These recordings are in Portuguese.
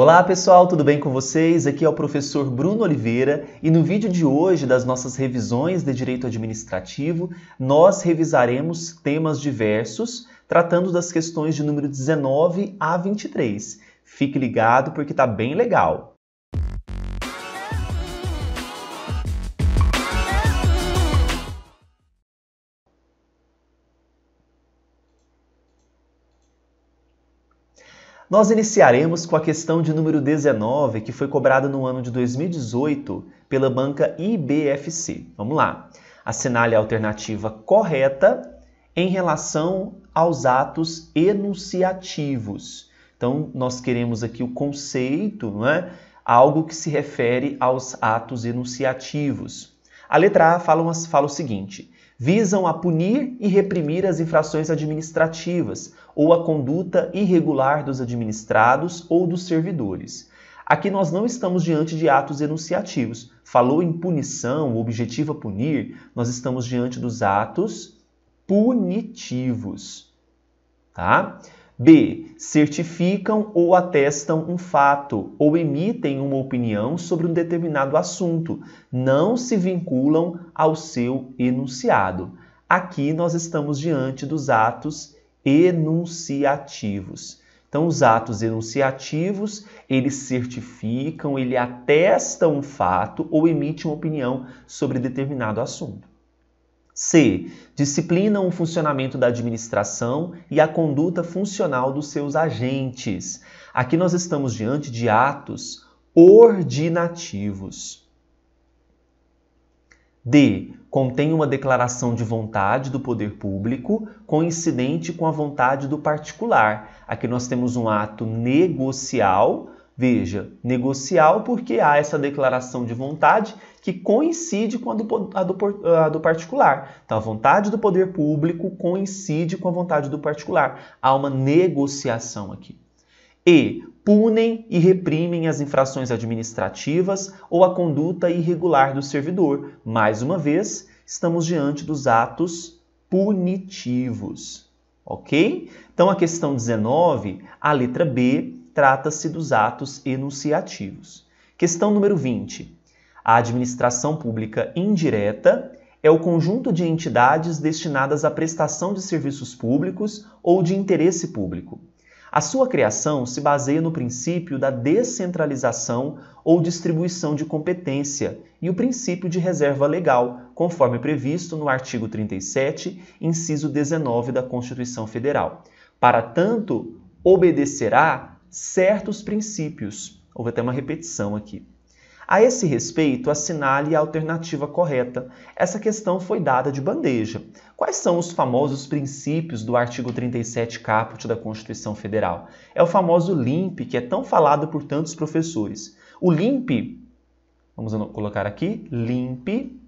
Olá pessoal, tudo bem com vocês? Aqui é o professor Bruno Oliveira e no vídeo de hoje das nossas revisões de direito administrativo, nós revisaremos temas diversos, tratando das questões de número 19 a 23. Fique ligado porque está bem legal. Nós iniciaremos com a questão de número 19, que foi cobrada no ano de 2018 pela banca IBFC. Vamos lá. Assinale a alternativa correta em relação aos atos enunciativos. Então, nós queremos aqui o conceito, não é? algo que se refere aos atos enunciativos. A letra A fala, fala o seguinte: visam a punir e reprimir as infrações administrativas ou a conduta irregular dos administrados ou dos servidores. Aqui nós não estamos diante de atos enunciativos. Falou em punição, objetiva objetivo a é punir, nós estamos diante dos atos punitivos. Tá? B. Certificam ou atestam um fato ou emitem uma opinião sobre um determinado assunto. Não se vinculam ao seu enunciado. Aqui nós estamos diante dos atos enunciativos. Então, os atos enunciativos, eles certificam, ele atesta um fato ou emite uma opinião sobre determinado assunto. C. Disciplinam o funcionamento da administração e a conduta funcional dos seus agentes. Aqui nós estamos diante de atos ordinativos. D. Contém uma declaração de vontade do poder público coincidente com a vontade do particular. Aqui nós temos um ato negocial. Veja, negocial porque há essa declaração de vontade que coincide com a do, a do, a do particular. Então, a vontade do poder público coincide com a vontade do particular. Há uma negociação aqui. E punem e reprimem as infrações administrativas ou a conduta irregular do servidor. Mais uma vez, estamos diante dos atos punitivos. Ok? Então, a questão 19, a letra B, trata-se dos atos enunciativos. Questão número 20. A administração pública indireta é o conjunto de entidades destinadas à prestação de serviços públicos ou de interesse público a sua criação se baseia no princípio da descentralização ou distribuição de competência e o princípio de reserva legal, conforme previsto no artigo 37, inciso 19 da Constituição Federal. Para tanto, obedecerá certos princípios. Houve até uma repetição aqui. A esse respeito, assinale a alternativa correta. Essa questão foi dada de bandeja. Quais são os famosos princípios do artigo 37 caput da Constituição Federal? É o famoso LIMP, que é tão falado por tantos professores. O LIMP, vamos colocar aqui, LIMP,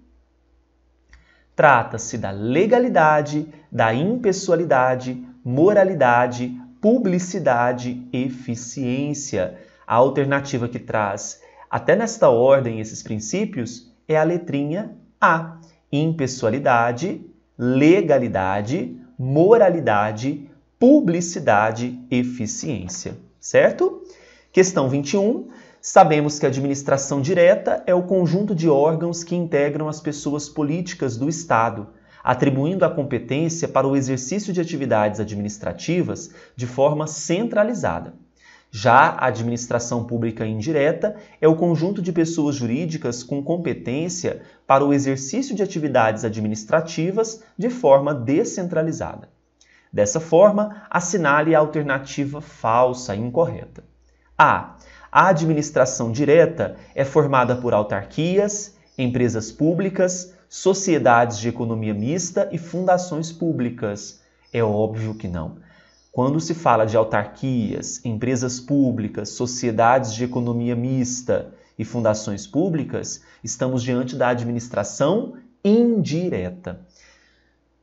trata-se da legalidade, da impessoalidade, moralidade, publicidade, eficiência. A alternativa que traz até nesta ordem, esses princípios, é a letrinha A. Impessoalidade, legalidade, moralidade, publicidade, eficiência. Certo? Questão 21. Sabemos que a administração direta é o conjunto de órgãos que integram as pessoas políticas do Estado, atribuindo a competência para o exercício de atividades administrativas de forma centralizada. Já a administração pública indireta é o conjunto de pessoas jurídicas com competência para o exercício de atividades administrativas de forma descentralizada. Dessa forma, assinale a alternativa falsa e incorreta. A. A administração direta é formada por autarquias, empresas públicas, sociedades de economia mista e fundações públicas. É óbvio que não. Quando se fala de autarquias, empresas públicas, sociedades de economia mista e fundações públicas, estamos diante da administração indireta.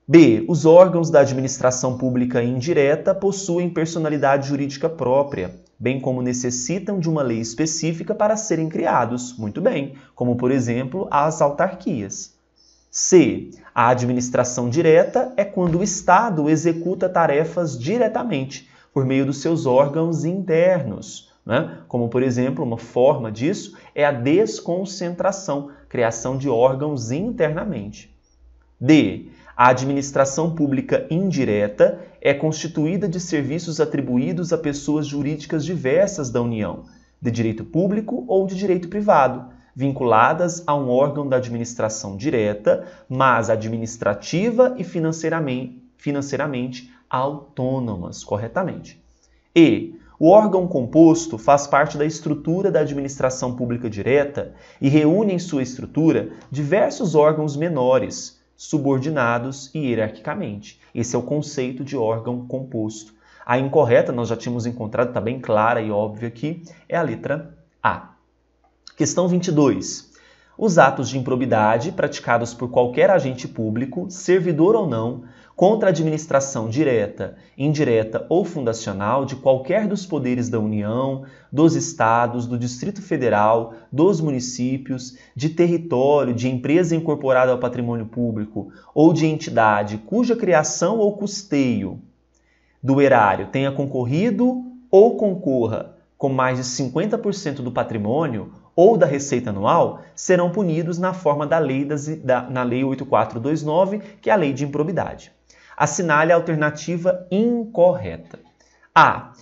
B. Os órgãos da administração pública indireta possuem personalidade jurídica própria, bem como necessitam de uma lei específica para serem criados, muito bem, como por exemplo as autarquias. C. A administração direta é quando o Estado executa tarefas diretamente, por meio dos seus órgãos internos. Né? Como, por exemplo, uma forma disso é a desconcentração, criação de órgãos internamente. D. A administração pública indireta é constituída de serviços atribuídos a pessoas jurídicas diversas da União, de direito público ou de direito privado vinculadas a um órgão da administração direta, mas administrativa e financeiramente, financeiramente autônomas, corretamente. E o órgão composto faz parte da estrutura da administração pública direta e reúne em sua estrutura diversos órgãos menores, subordinados e hierarquicamente. Esse é o conceito de órgão composto. A incorreta, nós já tínhamos encontrado, está bem clara e óbvia aqui, é a letra A. Questão 22. Os atos de improbidade praticados por qualquer agente público, servidor ou não, contra a administração direta, indireta ou fundacional de qualquer dos poderes da União, dos estados, do Distrito Federal, dos municípios, de território, de empresa incorporada ao patrimônio público ou de entidade cuja criação ou custeio do erário tenha concorrido ou concorra com mais de 50% do patrimônio ou da receita anual serão punidos na forma da lei, das, da, na lei 8429, que é a lei de improbidade. Assinale a alternativa incorreta. A.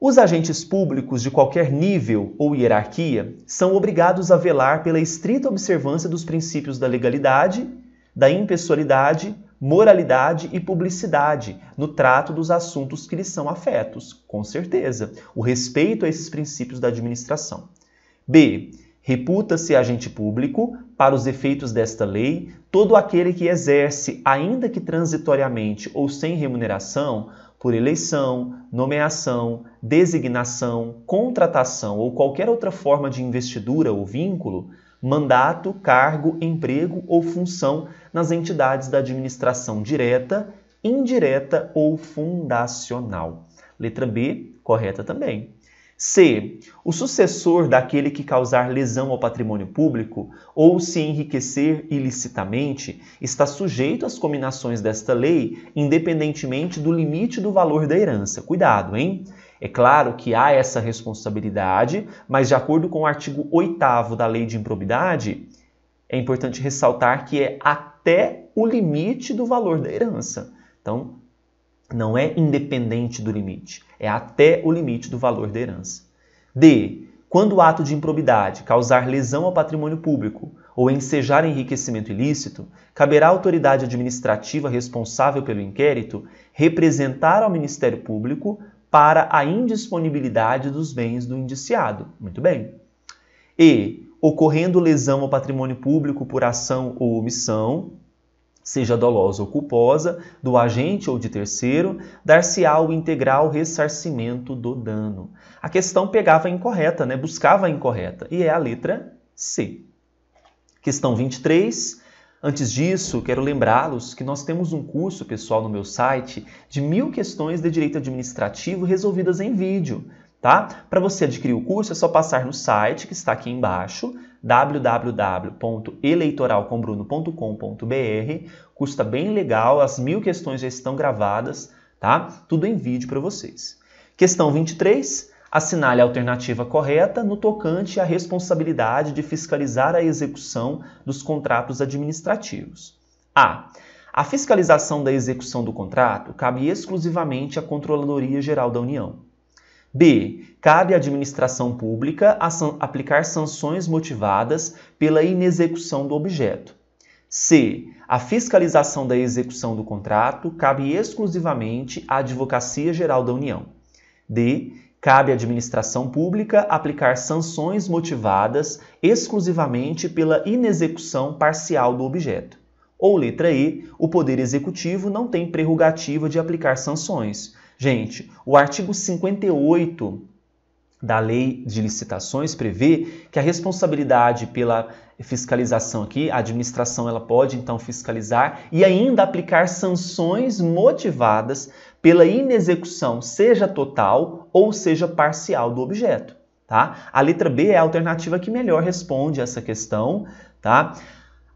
Os agentes públicos de qualquer nível ou hierarquia são obrigados a velar pela estrita observância dos princípios da legalidade, da impessoalidade, moralidade e publicidade no trato dos assuntos que lhes são afetos, com certeza, o respeito a esses princípios da administração. B. Reputa-se agente público, para os efeitos desta lei, todo aquele que exerce, ainda que transitoriamente ou sem remuneração, por eleição, nomeação, designação, contratação ou qualquer outra forma de investidura ou vínculo, mandato, cargo, emprego ou função nas entidades da administração direta, indireta ou fundacional. Letra B, correta também. C. O sucessor daquele que causar lesão ao patrimônio público ou se enriquecer ilicitamente está sujeito às combinações desta lei, independentemente do limite do valor da herança. Cuidado, hein? É claro que há essa responsabilidade, mas de acordo com o artigo 8 da Lei de Improbidade, é importante ressaltar que é até o limite do valor da herança. Então, não é independente do limite, é até o limite do valor da herança. D. Quando o ato de improbidade causar lesão ao patrimônio público ou ensejar enriquecimento ilícito, caberá à autoridade administrativa responsável pelo inquérito representar ao Ministério Público para a indisponibilidade dos bens do indiciado. Muito bem. E, ocorrendo lesão ao patrimônio público por ação ou omissão, seja dolosa ou culposa, do agente ou de terceiro, dar-se-á o integral ressarcimento do dano. A questão pegava a incorreta, né? buscava a incorreta, e é a letra C. Questão 23. Antes disso, quero lembrá-los que nós temos um curso pessoal no meu site de mil questões de direito administrativo resolvidas em vídeo. Tá? Para você adquirir o curso é só passar no site que está aqui embaixo, www.eleitoralcombruno.com.br. Custa bem legal, as mil questões já estão gravadas, tá? Tudo em vídeo para vocês. Questão 23. Assinale a alternativa correta no tocante à responsabilidade de fiscalizar a execução dos contratos administrativos. A. A fiscalização da execução do contrato cabe exclusivamente à Controladoria Geral da União. B. Cabe à administração pública aplicar sanções motivadas pela inexecução do objeto. C. A fiscalização da execução do contrato cabe exclusivamente à Advocacia Geral da União. D. Cabe à administração pública aplicar sanções motivadas exclusivamente pela inexecução parcial do objeto. Ou letra E, o Poder Executivo não tem prerrogativa de aplicar sanções. Gente, o artigo 58 da Lei de Licitações prevê que a responsabilidade pela fiscalização aqui, a administração ela pode então fiscalizar e ainda aplicar sanções motivadas pela inexecução, seja total ou seja parcial do objeto, tá? A letra B é a alternativa que melhor responde essa questão, tá?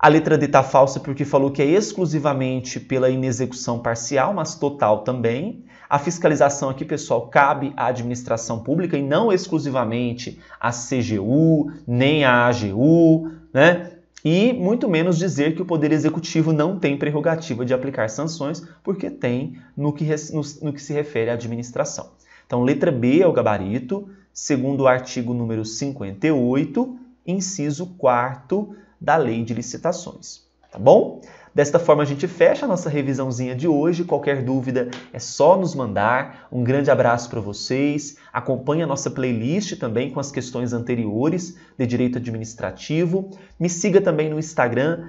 A letra D está falsa porque falou que é exclusivamente pela inexecução parcial, mas total também. A fiscalização aqui, pessoal, cabe à administração pública e não exclusivamente à CGU, nem à AGU, né? E muito menos dizer que o Poder Executivo não tem prerrogativa de aplicar sanções, porque tem no que, no, no que se refere à administração. Então, letra B é o gabarito, segundo o artigo número 58, inciso 4 da Lei de Licitações. Tá bom? Desta forma a gente fecha a nossa revisãozinha de hoje. Qualquer dúvida é só nos mandar. Um grande abraço para vocês. Acompanhe a nossa playlist também com as questões anteriores de direito administrativo. Me siga também no Instagram,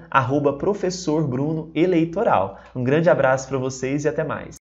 @professorbruno_eleitoral. Um grande abraço para vocês e até mais.